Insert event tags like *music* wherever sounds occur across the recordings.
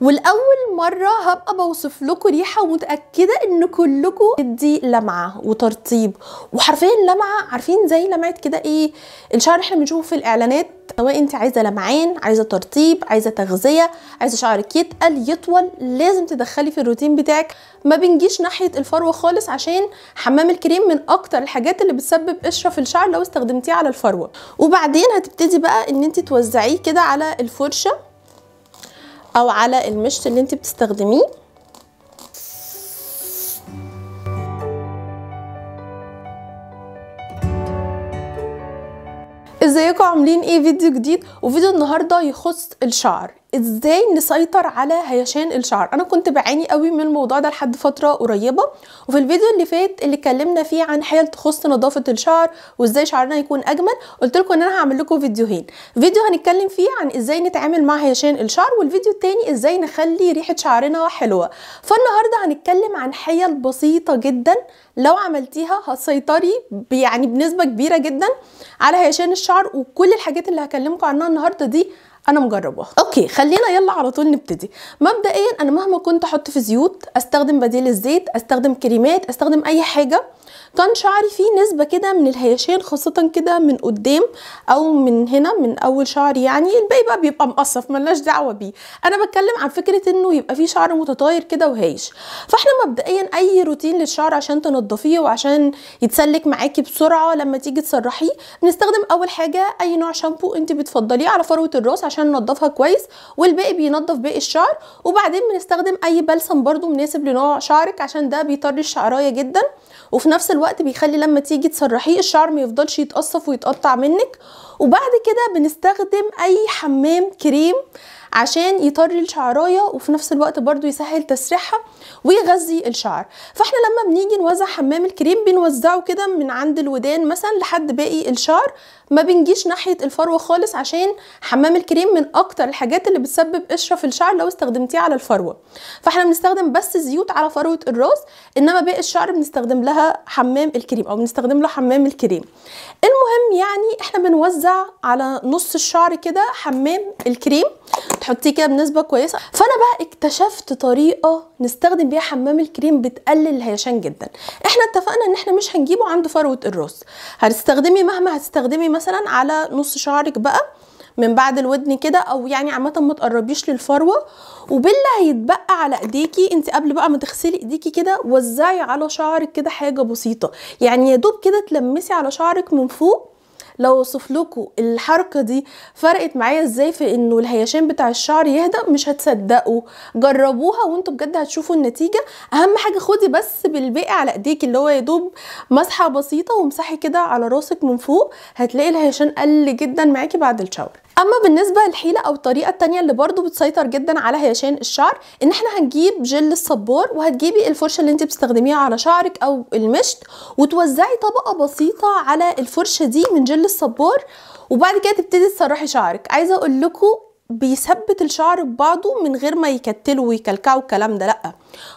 والاول مره هبقى بوصف لكم ريحه ومتاكده ان كلكم تدي لمعه وترطيب وحرفيا لمعه عارفين زي لمعه كده ايه الشعر اللي احنا بنشوفه في الاعلانات سواء انت عايزه لمعان عايزه ترطيب عايزه تغذيه عايزه شعرك يتقل يطول لازم تدخلي في الروتين بتاعك ما بنجيش ناحيه الفروه خالص عشان حمام الكريم من اكتر الحاجات اللي بتسبب قشره في الشعر لو استخدمتيه على الفروه وبعدين هتبتدي بقى ان انت توزعيه كده على الفرشه او على المشط اللي انت بتستخدميه ازيكم عاملين ايه فيديو جديد وفيديو النهارده يخص الشعر ازاي نسيطر على هيشان الشعر انا كنت بعاني قوي من الموضوع ده لحد فتره قريبه وفي الفيديو اللي فات اللي اتكلمنا فيه عن حيل تخص نظافه الشعر وازاي شعرنا يكون اجمل قلت لكم ان انا هعمل لكم فيديوهين فيديو هنتكلم فيه عن ازاي نتعامل مع هيشان الشعر والفيديو التاني ازاي نخلي ريحه شعرنا حلوه فالنهارده هنتكلم عن حيل بسيطه جدا لو عملتيها هتسيطري يعني بنسبه كبيره جدا على هيشان الشعر وكل الحاجات اللي هكلمكم عنها النهارده دي انا مجرباها اوكي خلينا يلا على طول نبتدي مبدئيا انا مهما كنت احط في زيوت استخدم بديل الزيت استخدم كريمات استخدم اي حاجه كان شعري فيه نسبه كده من الهيشان خاصه كده من قدام او من هنا من اول شعري يعني الباقي بقى بيبقى مقصف ملناش دعوه بيه انا بتكلم عن فكره انه يبقى فيه شعر متطاير كده وهايش فاحنا مبدئيا اي روتين للشعر عشان تنضفيه وعشان يتسلك معاكي بسرعه لما تيجي تسرحيه بنستخدم اول حاجه اي نوع شامبو انت بتفضليه على فروه الراس عشان ننضفها كويس والباقي بينضف باقي الشعر وبعدين بنستخدم اي بلسم برده مناسب لنوع شعرك عشان ده بيطري الشعرايه جدا وفي نفس الوقت الوقت بيخلي لما تيجي تسرحيه الشعر ما يفضلش يتقصف ويتقطع منك وبعد كده بنستخدم اي حمام كريم عشان يطري الشعرايه وفي نفس الوقت برضو يسهل تسريحها ويغذي الشعر فاحنا لما بنيجي نوزع حمام الكريم بنوزعه كده من عند الودان مثلا لحد باقي الشعر ما بنجيش ناحيه الفروه خالص عشان حمام الكريم من اكتر الحاجات اللي بتسبب قشره في الشعر لو استخدمتيه على الفروه فاحنا بنستخدم بس زيوت على فروه الراس انما باقي الشعر بنستخدم لها حمام الكريم او بنستخدم له حمام الكريم المهم يعني احنا بنوزع على نص الشعر كده حمام الكريم تحطيه كده بنسبه كويسه فانا بقى اكتشفت طريقه نستخدم بيها حمام الكريم بتقلل الهيشان جدا احنا اتفقنا ان احنا مش هنجيبه عند فروه الراس هتستخدمي مهما هتستخدمي مثلا على نص شعرك بقى من بعد الودن كده او يعني عامه ما تقربيش للفروه وباللي هيتبقى على ايديكي انت قبل بقى ما تغسلي ايديكي كده وزعي على شعرك كده حاجه بسيطه يعني يا دوب كده تلمسي على شعرك من فوق لو اوصف لكم الحركه دي فرقت معايا ازاي في انه الهيشان بتاع الشعر يهدى مش هتصدقوا جربوها وانتوا بجد هتشوفوا النتيجه اهم حاجه خدي بس بالباقي على ايديك اللي هو يا دوب مسحه بسيطه وامسحي كده على راسك من فوق هتلاقي الهيشان قل جدا معاكي بعد الشاور اما بالنسبه للحيله او الطريقه التانية اللي برضو بتسيطر جدا على هيشان الشعر ان احنا هنجيب جل الصبور وهتجيبي الفرشه اللي انت بتستخدميها على شعرك او المشط وتوزعي طبقه بسيطه على الفرشه دي من جل الصبور وبعد كده تبتدي تسرحي شعرك عايزه اقول لكم بيثبت الشعر ببعضه من غير ما يكتله ويكلكعه والكلام ده لا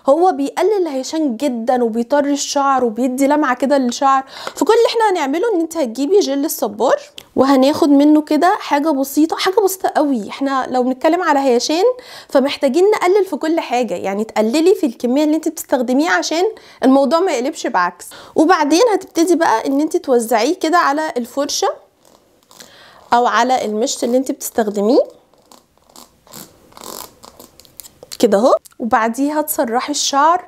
هو بيقلل الهيشان جدا وبيطري الشعر وبيدي لمعه كده للشعر فكل اللي احنا هنعمله ان انت هتجيبي جل الصبار وهناخد منه كده حاجه بسيطه حاجه بسيطه قوي احنا لو بنتكلم على هيشان فمحتاجين نقلل في كل حاجه يعني تقللي في الكميه اللي انت بتستخدميه عشان الموضوع ما يقلبش بعكس وبعدين هتبتدي بقى ان انت توزعيه كده على الفرشه او على المشط اللي انت بتستخدميه كده اهو وبعديها تسرحي الشعر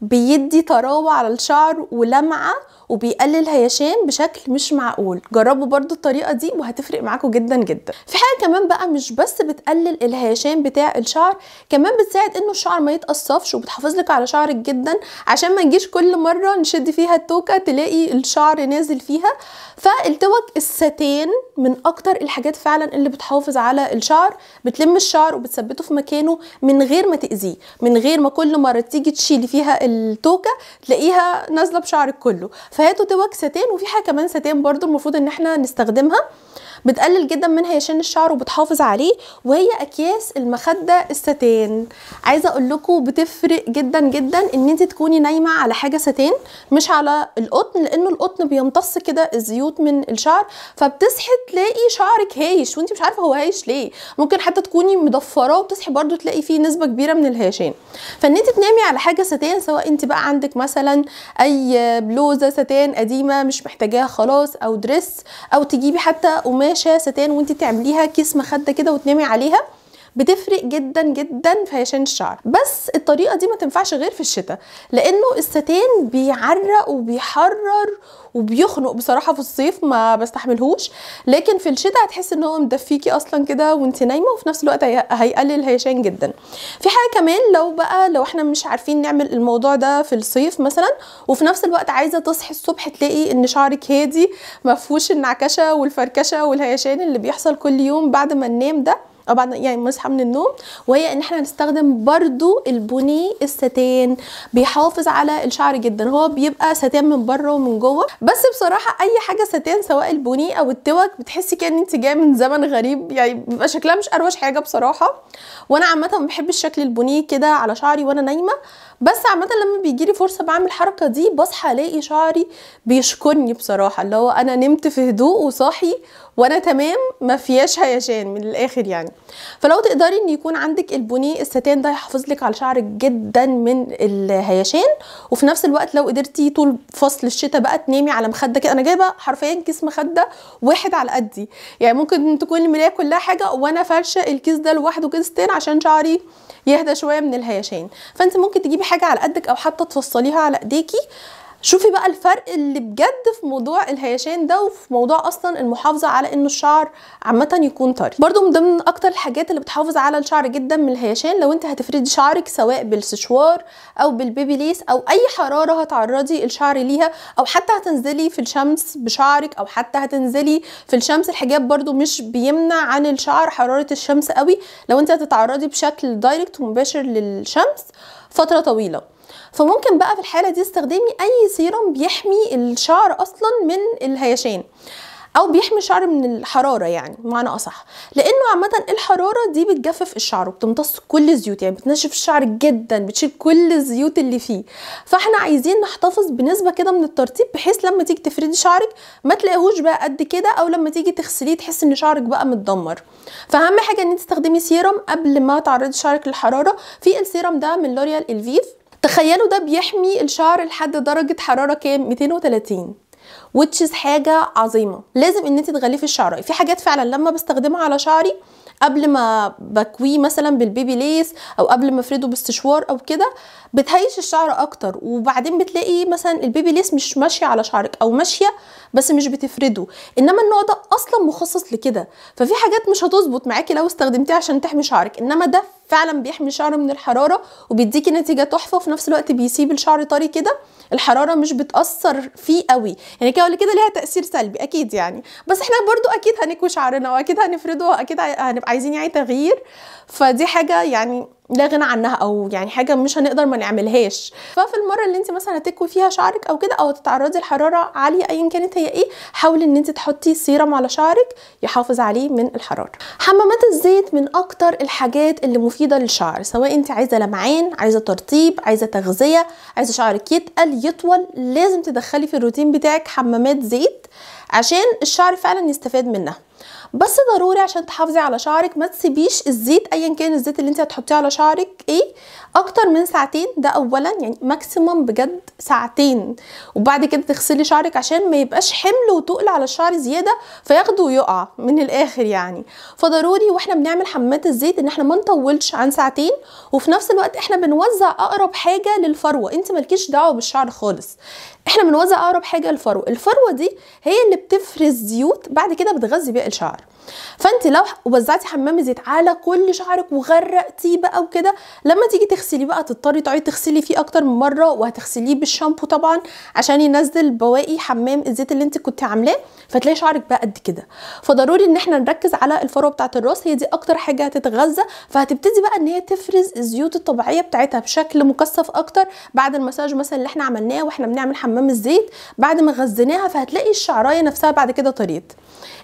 بيدي طراوه على الشعر ولمعه وبيقلل هيشان بشكل مش معقول جربوا برضو الطريقه دي وهتفرق معاكم جدا جدا في حاجه كمان بقى مش بس بتقلل الهيشان بتاع الشعر كمان بتساعد انه الشعر ما يتقصفش وبتحافظ لك على شعرك جدا عشان ما نجيش كل مره نشد فيها التوكه تلاقي الشعر نازل فيها فالتوك الستان من اكتر الحاجات فعلا اللي بتحافظ على الشعر بتلم الشعر وبتثبته في مكانه من غير ما تاذيه من غير ما كل مره تيجي تشيلي فيها التوكه تلاقيها نازله بشعرك كله فهاتوا توك ستان وفي حاجه كمان ستان برده المفروض ان احنا نستخدمها بتقلل جدا من هيشان الشعر وبتحافظ عليه وهي اكياس المخده الستان عايزه اقول لكم بتفرق جدا جدا ان انت تكوني نايمه على حاجه ستان مش على القطن لانه القطن بيمتص كده الزيوت من الشعر فبتصحي تلاقي شعرك هايش وانت مش عارفه هو هايش ليه ممكن حتى تكوني مضفراه وتصحي برده تلاقي فيه نسبه كبيره من الهيشان فان انت تنامي على حاجه ستان سواء انت بقى عندك مثلا اي بلوزه ستان قديمه مش محتاجاها خلاص او دريس او تجيبي حتى قماش شاشه ستان وانت تعمليها كيس مخده كده وتنامي عليها بتفرق جدا جدا في هشان الشعر بس الطريقه دي ما تنفعش غير في الشتاء لانه الستان بيعرق وبيحرر وبيخنق بصراحه في الصيف ما بستحملهوش لكن في الشتاء هتحس ان هو مدفيكي اصلا كده وانت نايمه وفي نفس الوقت هيقلل هيشان جدا في حاجه كمان لو بقى لو احنا مش عارفين نعمل الموضوع ده في الصيف مثلا وفي نفس الوقت عايزه تصحي الصبح تلاقي ان شعرك هادي ما فيهوش النعكشه والفركشه والهيشان اللي بيحصل كل يوم بعد ما ننام ده او بعد يعني ما من النوم وهي ان احنا نستخدم برضو البوني الستان بيحافظ على الشعر جدا هو بيبقى ستان من بره ومن جوه بس بصراحه اي حاجه ستان سواء البوني او التوك بتحسي كده ان انت جايه من زمن غريب يعني بيبقى شكلها مش اروش حاجه بصراحه وانا عامه ما بحبش شكل البوني كده على شعري وانا نايمه بس عامه لما بيجيلي فرصه بعمل الحركه دي بصحى الاقي شعري بيشكرني بصراحه اللي هو انا نمت في هدوء وصاحي وانا تمام ما فيهاش هيشان من الاخر يعني فلو تقدري ان يكون عندك البوني الستان ده يحافظ لك على شعرك جدا من الهيشان وفي نفس الوقت لو قدرتي طول فصل الشتاء بقى تنامي على مخده كده انا جايبه حرفيا كيس مخده واحد على قدي يعني ممكن تكون الملايه كلها حاجه وانا فرشه الكيس ده لوحده كده ستان عشان شعري يهدى شويه من الهيشان فانت ممكن تجيبي حاجه على قدك او حتى تفصليها على ايديكي شوفي بقى الفرق اللي بجد في موضوع الهيشان ده وفي موضوع اصلا المحافظه على انه الشعر عامه يكون طري برده من ضمن اكتر الحاجات اللي بتحافظ على الشعر جدا من الهيشان لو انت هتفردي شعرك سواء بالسشوار او بالبيبي ليس او اي حراره هتعرضي الشعر ليها او حتى هتنزلي في الشمس بشعرك او حتى هتنزلي في الشمس الحجاب برده مش بيمنع عن الشعر حراره الشمس قوي لو انت هتتعرضي بشكل دايركت ومباشر للشمس فتره طويله فممكن بقى في الحاله دي استخدمي اي سيروم بيحمي الشعر اصلا من الهيشان او بيحمي الشعر من الحراره يعني بمعنى اصح لانه عامه الحراره دي بتجفف الشعر وبتمتص كل الزيوت يعني بتنشف الشعر جدا بتشيل كل الزيوت اللي فيه فاحنا عايزين نحتفظ بنسبه كده من الترطيب بحيث لما تيجي تفردي شعرك ما تلاقيهوش بقى قد كده او لما تيجي تغسليه تحس ان شعرك بقى متدمر فاهم حاجه ان انت تستخدمي سيرم قبل ما تعرضي شعرك للحراره في السيرم ده من لوريال الفيف تخيلوا ده بيحمي الشعر لحد درجة حرارة كام 230 وتشيز حاجة عظيمة لازم ان انت تغلفي الشعر في حاجات فعلا لما بستخدمها على شعري قبل ما بكويه مثلا بالبيبي ليس او قبل ما افرده باستشوار او كده بتهيش الشعر اكتر وبعدين بتلاقي مثلا البيبي ليس مش ماشيه على شعرك او ماشيه بس مش بتفرده انما النوع ده اصلا مخصص لكده ففي حاجات مش هتظبط معاكي لو استخدمتيه عشان تحمي شعرك انما ده فعلا بيحمي الشعر من الحراره وبيديكي نتيجه تحفه وفي نفس الوقت بيسيب الشعر طري كده الحراره مش بتاثر فيه قوي يعني كده ولا كده ليها تاثير سلبي اكيد يعني بس احنا برضو اكيد هنكوي شعرنا واكيد هنفرده واكيد هنبقى عايزين يعني تغيير فدي حاجه يعني لا غنى عنها او يعني حاجه مش هنقدر ما نعملهاش ففي المره اللي انت مثلا هتكوي فيها شعرك او كده او تتعرضي لحراره عاليه ايا كانت هي ايه حاولي ان انت تحطي سيرم على شعرك يحافظ عليه من الحراره حمامات الزيت من اكتر الحاجات اللي مفيده للشعر سواء انت عايزه لمعان عايزه ترطيب عايزه تغذيه عايزه شعرك يتقل يطول لازم تدخلي في الروتين بتاعك حمامات زيت عشان الشعر فعلا يستفاد منها بس ضروري عشان تحافظي على شعرك ما تسيبيش الزيت ايا كان الزيت اللي انت هتحطيه على شعرك ايه اكتر من ساعتين ده اولا يعني ماكسيمم بجد ساعتين وبعد كده تغسلي شعرك عشان ما يبقاش حمل وتقل على الشعر زياده فياخده ويقع من الاخر يعني فضروري واحنا بنعمل حمامات الزيت ان احنا ما نطولش عن ساعتين وفي نفس الوقت احنا بنوزع اقرب حاجه للفروه انت مالكيش دعوه بالشعر خالص احنا بنوزع اقرب حاجه للفروه الفروه دي هي اللي بتفرز زيوت بعد كده بتغذي بيها الشعر فانت لو وزعتي حمام زيت على كل شعرك وغرقتيه بقى وكده لما تيجي تغسليه بقى تضطري تقعدي تغسلي فيه اكتر من مره وهتغسليه بالشامبو طبعا عشان ينزل بواقي حمام الزيت اللي انت كنت عاملاه فتلاقي شعرك بقى قد كده فضروري ان احنا نركز على الفروه بتاعه الراس هي دي اكتر حاجه هتتغذى فهتبتدي بقى ان هي تفرز الزيوت الطبيعيه بتاعتها بشكل مكثف اكتر بعد المساج مثلا اللي احنا عملناه واحنا بنعمل حمام الزيت بعد ما غذيناها فهتلاقي الشعرايه نفسها بعد كده طريت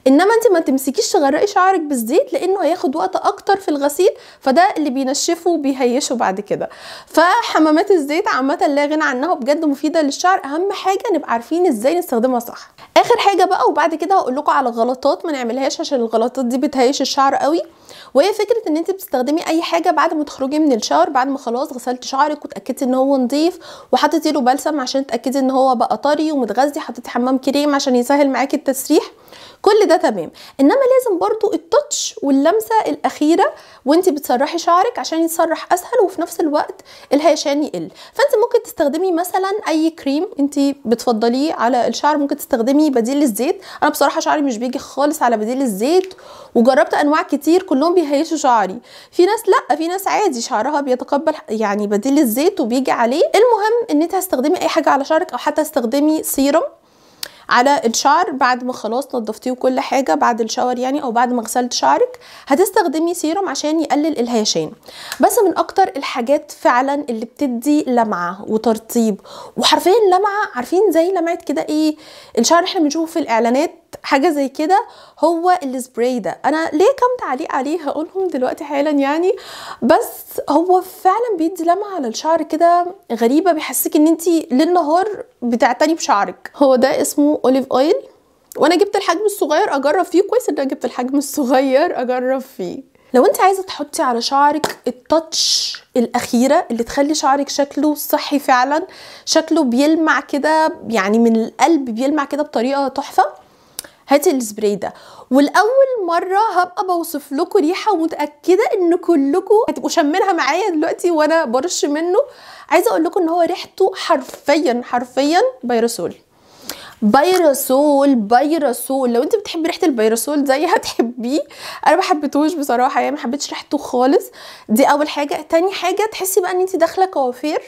انما انت ما تمسكيش تحاوليش تغرقي شعرك بالزيت لانه هياخد وقت اكتر في الغسيل فده اللي بينشفه وبيهيشه بعد كده فحمامات الزيت عامه لا غنى عنها بجد مفيده للشعر اهم حاجه نبقى عارفين ازاي نستخدمها صح اخر حاجه بقى وبعد كده هقول لكم على غلطات ما نعملهاش عشان الغلطات دي بتهيش الشعر قوي وهي فكره ان انت بتستخدمي اي حاجه بعد ما تخرجي من الشاور بعد ما خلاص غسلتي شعرك وتاكدتي ان هو نظيف وحطيتي له بلسم عشان تاكدي ان هو بقى طري ومتغذي حطيتي حمام كريم عشان يسهل معاكي التسريح كل ده تمام انما لازم برضو التوتش واللمسه الاخيره وانت بتسرحي شعرك عشان يتسرح اسهل وفي نفس الوقت الهيشان يقل فانت ممكن تستخدمي مثلا اي كريم انت بتفضليه على الشعر ممكن تستخدمي بديل الزيت انا بصراحه شعري مش بيجي خالص على بديل الزيت وجربت انواع كتير كلهم بيهيشوا شعري في ناس لا في ناس عادي شعرها بيتقبل يعني بديل الزيت وبيجي عليه المهم ان انت هتستخدمي اي حاجه على شعرك او حتى تستخدمي سيرم على الشعر بعد ما خلاص نضفتيه وكل حاجه بعد الشاور يعني او بعد ما غسلت شعرك هتستخدمي سيروم عشان يقلل الهيشان بس من اكتر الحاجات فعلا اللي بتدي لمعه وترطيب وحرفيا لمعه عارفين زي لمعه كده ايه الشعر احنا بنشوفه في الاعلانات حاجه زي كده هو السبراي ده انا ليه كام تعليق عليه هقولهم دلوقتي حالا يعني بس هو فعلا بيدي لمعه على الشعر كده غريبه بيحسسك ان انت ليل نهار بتعتني بشعرك هو ده اسمه اوليف اويل وانا جبت الحجم الصغير اجرب فيه كويس ان انا جبت الحجم الصغير اجرب فيه لو انت عايزه تحطي على شعرك التاتش الاخيره اللي تخلي شعرك شكله صحي فعلا شكله بيلمع كده يعني من القلب بيلمع كده بطريقه تحفه هاتي السبراي ده والاول مره هبقى بوصف لكم ريحه ومتاكده ان كلكم هتبقوا شامينها معايا دلوقتي وانا برش منه عايزه اقول لكم ان هو ريحته حرفيا حرفيا بيرسول بيرسول بيرسول لو انت بتحبي ريحه البيرسول زي *laughs* هتحبيه انا ما حبيتهوش بصراحه يعني ما حبيتش ريحته خالص دي اول حاجه تاني حاجه تحسي بقى ان انت داخله كوافير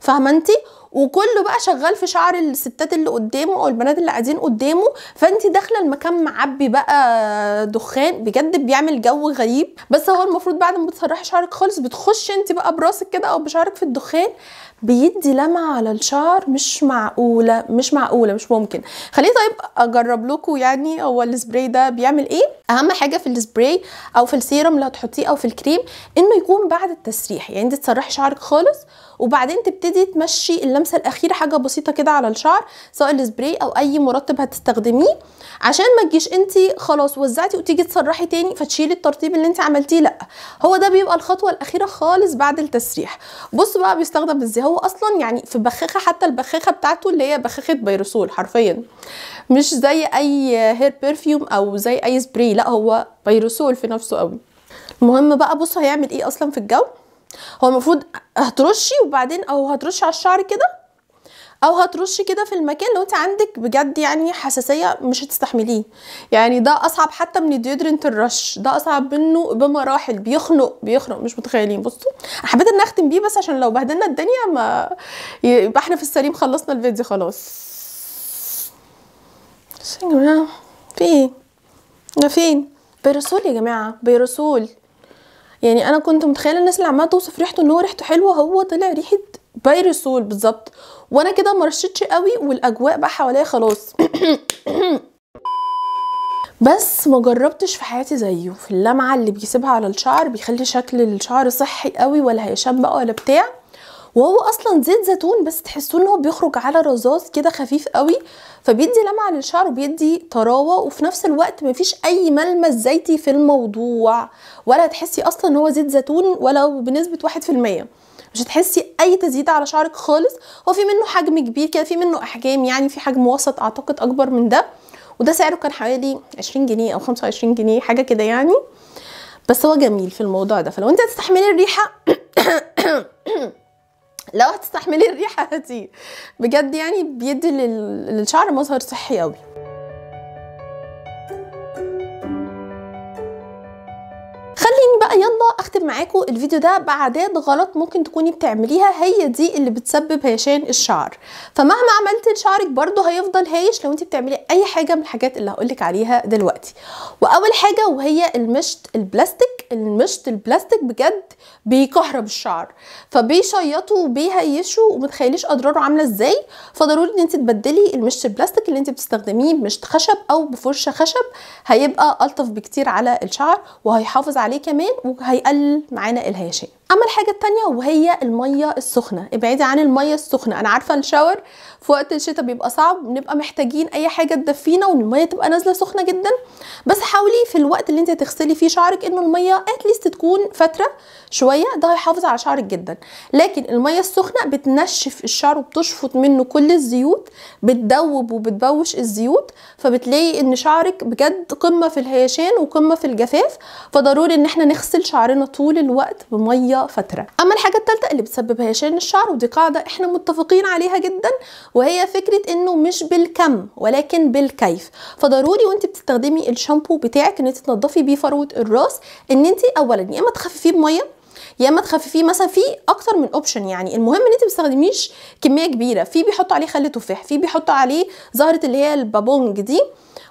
فاهمه انت وكله بقى شغال في شعر الستات اللي قدامه او البنات اللي قاعدين قدامه فانت داخله المكان معبي بقى دخان بجد بيعمل جو غريب بس هو المفروض بعد ما بتسرحي شعرك خالص بتخشي انت بقى براسك كده او بشعرك في الدخان بيدي لمعه على الشعر مش معقوله مش معقوله مش ممكن خليني طيب اجرب لكم يعني هو السبراي ده بيعمل ايه اهم حاجه في السبراي او في السيرم اللي هتحطيه او في الكريم انه يكون بعد التسريح يعني انت تسرحي شعرك خالص وبعدين تبتدي تمشي اللمسه الاخيره حاجه بسيطه كده على الشعر سواء السبراي او اي مرطب هتستخدميه عشان ما تجيش انت خلاص وزعتي وتيجي تسرحي تاني فتشيلي الترطيب اللي انت عملتيه لا هو ده بيبقى الخطوه الاخيره خالص بعد التسريح بصوا بقى بيستخدم ازاي هو اصلا يعني في بخاخه حتى البخاخه بتاعته اللي هي بخاخه بيرسول حرفيا مش زي اي هير بيرفيوم او زي اي سبراي لا هو بيرسول في نفسه قوي المهم بقى بصوا هيعمل ايه اصلا في الجو هو المفروض هترشي وبعدين او هترشي على الشعر كده او هترش كده في المكان لو انت عندك بجد يعني حساسيه مش هتستحمليه يعني ده اصعب حتى من الديودرنت الرش ده اصعب منه بمراحل بيخنق بيخنق مش متخيلين بصوا حبيت ان اختم بيه بس عشان لو بهدلنا الدنيا ما يبقى احنا في السليم خلصنا الفيديو خلاص في ايه ده فين بيرسول يا جماعه بيرسول يعني انا كنت متخيله الناس اللي عماله توصف ريحته ان هو ريحته حلوه هو طلع ريحه سول بالظبط وانا كده مرشتش قوي والاجواء بقى حواليا خلاص *coughs* بس ما جربتش في حياتي زيه في اللمعه اللي بيسيبها على الشعر بيخلي شكل الشعر صحي قوي ولا هيشان بقى ولا بتاع وهو اصلا زيت زيتون بس تحسوه ان هو بيخرج على رذاذ كده خفيف قوي فبيدي لمعه للشعر وبيدي طراوه وفي نفس الوقت مفيش اي ملمس زيتي في الموضوع ولا تحسي اصلا ان هو زيت زيتون ولو بنسبه 1% مش هتحسي اي تزييد على شعرك خالص هو في منه حجم كبير كده في منه احجام يعني في حجم وسط اعتقد اكبر من ده وده سعره كان حوالي 20 جنيه او 25 جنيه حاجه كده يعني بس هو جميل في الموضوع ده فلو انت هتستحملي الريحه *coughs* لو هتستحملي الريحه دي بجد يعني بيدي للشعر مظهر صحي قوي يلا اختم معاكم الفيديو ده بعادات غلط ممكن تكوني بتعمليها هي دي اللي بتسبب هيشان الشعر فمهما عملتي شعرك برضو هيفضل هايش لو انت بتعملي اي حاجه من الحاجات اللي هقولك عليها دلوقتي واول حاجه وهي المشط البلاستيك المشط البلاستيك بجد بيكهرب الشعر فبيشيطوا وبيهيشوا ومتخيليش اضراره عامله ازاي فضروري ان انت تبدلي المشط البلاستيك اللي انت بتستخدميه بمشط خشب او بفرشه خشب هيبقى الطف بكتير على الشعر وهيحافظ عليه كمان وهيقلل معانا الهيشان اما الحاجه الثانيه وهي الميه السخنه ابعدي عن الميه السخنه انا عارفه الشاور في وقت الشتاء بيبقى صعب بنبقى محتاجين اي حاجه تدفينا والميه تبقى نازله سخنه جدا بس حاولي في الوقت اللي انت هتغسلي فيه شعرك انه الميه اتليست تكون فتره شويه ده هيحافظ على شعرك جدا لكن الميه السخنه بتنشف الشعر وبتشفط منه كل الزيوت بتدوب وبتبوش الزيوت فبتلاقي ان شعرك بجد قمه في الهيشان وقمه في الجفاف فضروري ان احنا نغسل شعرنا طول الوقت بميه فتره اما الحاجه الثالثه اللي بتسبب هيشان الشعر ودي قاعده احنا متفقين عليها جدا وهي فكره انه مش بالكم ولكن بالكيف فضروري وانت بتستخدمي الشامبو بتاعك ان انت تنضفي بيه فروه الراس ان انت اولا يا اما تخففيه بميه يا اما تخففيه مثلا في اكتر من اوبشن يعني المهم ان انت ما تستخدميش كميه كبيره في بيحطوا عليه خل تفاح في بيحطوا عليه زهره اللي هي البابونج دي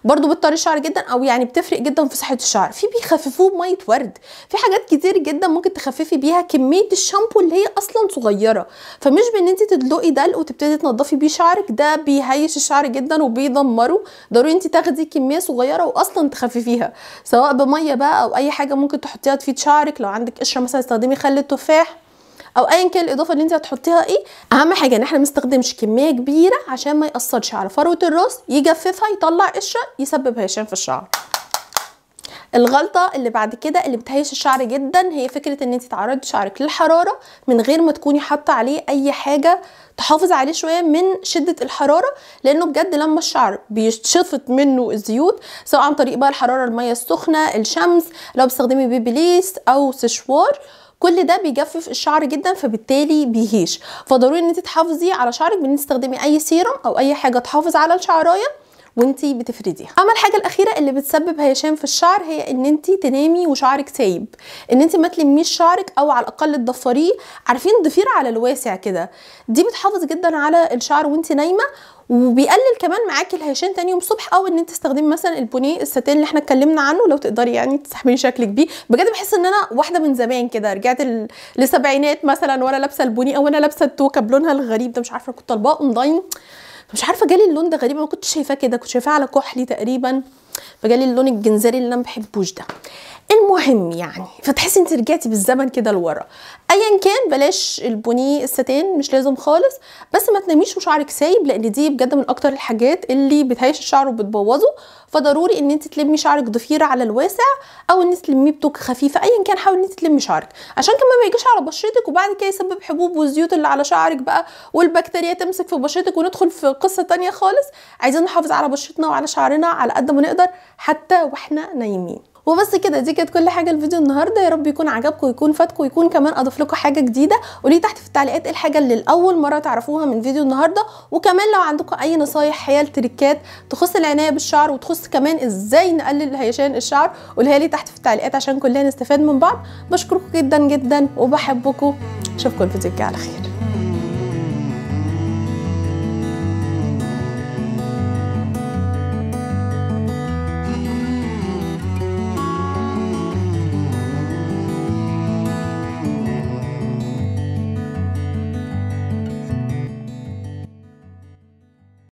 برضو بتطري الشعر جدا او يعني بتفرق جدا في صحه الشعر في بيخففوه بميه ورد في حاجات كتير جدا ممكن تخففي بيها كميه الشامبو اللي هي اصلا صغيره فمش بان انت تدلقي دلق وتبتدي تنضفي بيه شعرك ده بيهيش الشعر جدا وبيدمره ضروري انت تاخدي كميه صغيره واصلا تخففيها سواء بميه بقى او اي حاجه ممكن تحطيها تفيد شعرك لو عندك قشره مثلا استخدمي خل التفاح او ايا كان الاضافه اللي انت هتحطيها ايه اهم حاجه ان احنا ما نستخدمش كميه كبيره عشان ما ياثرش على فروه الراس يجففها يطلع قشره يسبب هشام في الشعر الغلطه اللي بعد كده اللي بتهيش الشعر جدا هي فكره ان انت تعرضي شعرك للحراره من غير ما تكوني حاطه عليه اي حاجه تحافظ عليه شويه من شده الحراره لانه بجد لما الشعر بيتشفط منه الزيوت سواء عن طريق بقى الحراره الميه السخنه الشمس لو بتستخدمي بيبي ليس او سشوار كل ده بيجفف الشعر جدا فبالتالي بيهيش فضروري ان انت تحافظي على شعرك بان تستخدمي اي سيروم او اي حاجه تحافظ على الشعرايه وانت بتفرديها اما الحاجه الاخيره اللي بتسبب هيشان في الشعر هي ان انت تنامي وشعرك سايب ان انت ما تلميش شعرك او على الاقل تضفريه عارفين ضفيرة على الواسع كده دي بتحافظ جدا على الشعر وانت نايمه وبيقلل كمان معاكي الهيشان تاني يوم الصبح او ان انت تستخدمي مثلا البونيه الساتين اللي احنا اتكلمنا عنه لو تقدري يعني تسحبين شكلك بيه بجد بحس ان انا واحده من زمان كده رجعت للسبعينات مثلا وانا لابسه البوني او انا لابسه التوكه بلونها الغريب ده مش عارفه كنت طالباه اونلاين مش عارفه جالي اللون ده غريب ما كنتش شايفاه كده كنت شايفاه على كحلي تقريبا فجالي اللون الجنزري اللي انا ما بحبوش ده المهم يعني فتحسي انت رجعتي بالزمن كده لورا ايا كان بلاش البوني الستان مش لازم خالص بس ما تناميش وشعرك سايب لان دي بجد من اكتر الحاجات اللي بتهيش الشعر وبتبوظه فضروري ان انت تلمي شعرك ضفيره على الواسع او ان انت تلميه بتوك خفيفه ايا كان حاولي ان انت تلمي شعرك عشان كمان ما يجيش على بشرتك وبعد كده يسبب حبوب والزيوت اللي على شعرك بقى والبكتيريا تمسك في بشرتك وندخل في قصه تانية خالص عايزين نحافظ على بشرتنا وعلى شعرنا على قد ما نقدر حتى واحنا نايمين وبس كده دي كانت كل حاجه الفيديو النهارده يا رب يكون عجبكم ويكون فاتكم ويكون كمان اضاف لكم حاجه جديده قولي تحت في التعليقات ايه الحاجه اللي لاول مره تعرفوها من فيديو النهارده وكمان لو عندكم اي نصايح حيال تريكات تخص العنايه بالشعر وتخص كمان ازاي نقلل هيشان الشعر قوليها لي تحت في التعليقات عشان كلنا نستفاد من بعض بشكركم جدا جدا وبحبكم اشوفكم الفيديو الجاي على خير